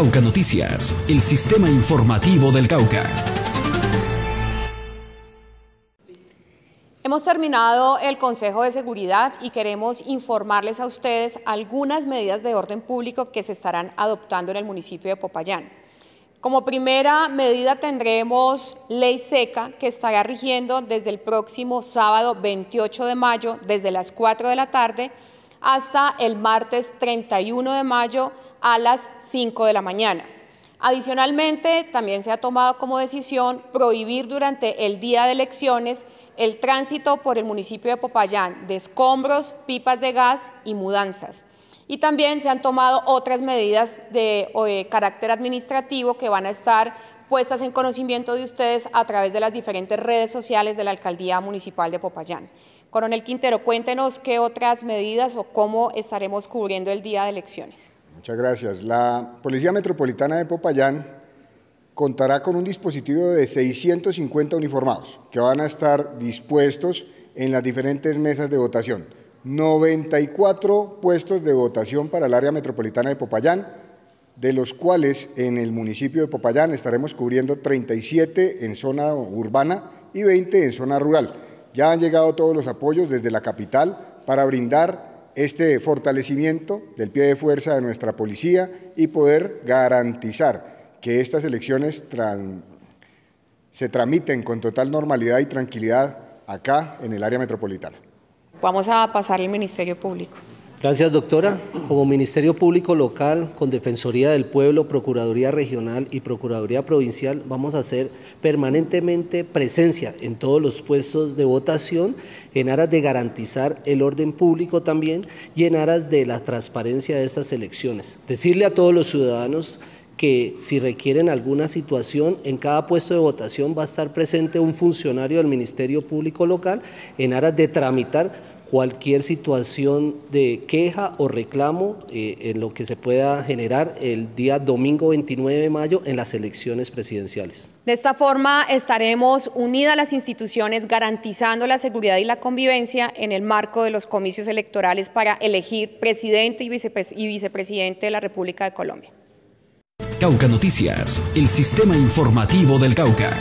Cauca Noticias, el sistema informativo del Cauca. Hemos terminado el Consejo de Seguridad y queremos informarles a ustedes algunas medidas de orden público que se estarán adoptando en el municipio de Popayán. Como primera medida tendremos ley seca que estará rigiendo desde el próximo sábado 28 de mayo, desde las 4 de la tarde hasta el martes 31 de mayo a las 5 de la mañana. Adicionalmente, también se ha tomado como decisión prohibir durante el día de elecciones el tránsito por el municipio de Popayán de escombros, pipas de gas y mudanzas. Y también se han tomado otras medidas de, de eh, carácter administrativo que van a estar puestas en conocimiento de ustedes a través de las diferentes redes sociales de la Alcaldía Municipal de Popayán. Coronel Quintero, cuéntenos qué otras medidas o cómo estaremos cubriendo el día de elecciones. Muchas gracias. La Policía Metropolitana de Popayán contará con un dispositivo de 650 uniformados que van a estar dispuestos en las diferentes mesas de votación. 94 puestos de votación para el área metropolitana de Popayán, de los cuales en el municipio de Popayán estaremos cubriendo 37 en zona urbana y 20 en zona rural. Ya han llegado todos los apoyos desde la capital para brindar este fortalecimiento del pie de fuerza de nuestra policía y poder garantizar que estas elecciones se tramiten con total normalidad y tranquilidad acá en el área metropolitana. Vamos a pasar al Ministerio Público. Gracias, doctora. Como Ministerio Público Local, con Defensoría del Pueblo, Procuraduría Regional y Procuraduría Provincial, vamos a hacer permanentemente presencia en todos los puestos de votación en aras de garantizar el orden público también y en aras de la transparencia de estas elecciones. Decirle a todos los ciudadanos que si requieren alguna situación, en cada puesto de votación va a estar presente un funcionario del Ministerio Público Local en aras de tramitar cualquier situación de queja o reclamo eh, en lo que se pueda generar el día domingo 29 de mayo en las elecciones presidenciales. De esta forma estaremos unidas las instituciones garantizando la seguridad y la convivencia en el marco de los comicios electorales para elegir presidente y, y vicepresidente de la República de Colombia. Cauca Noticias, el sistema informativo del Cauca.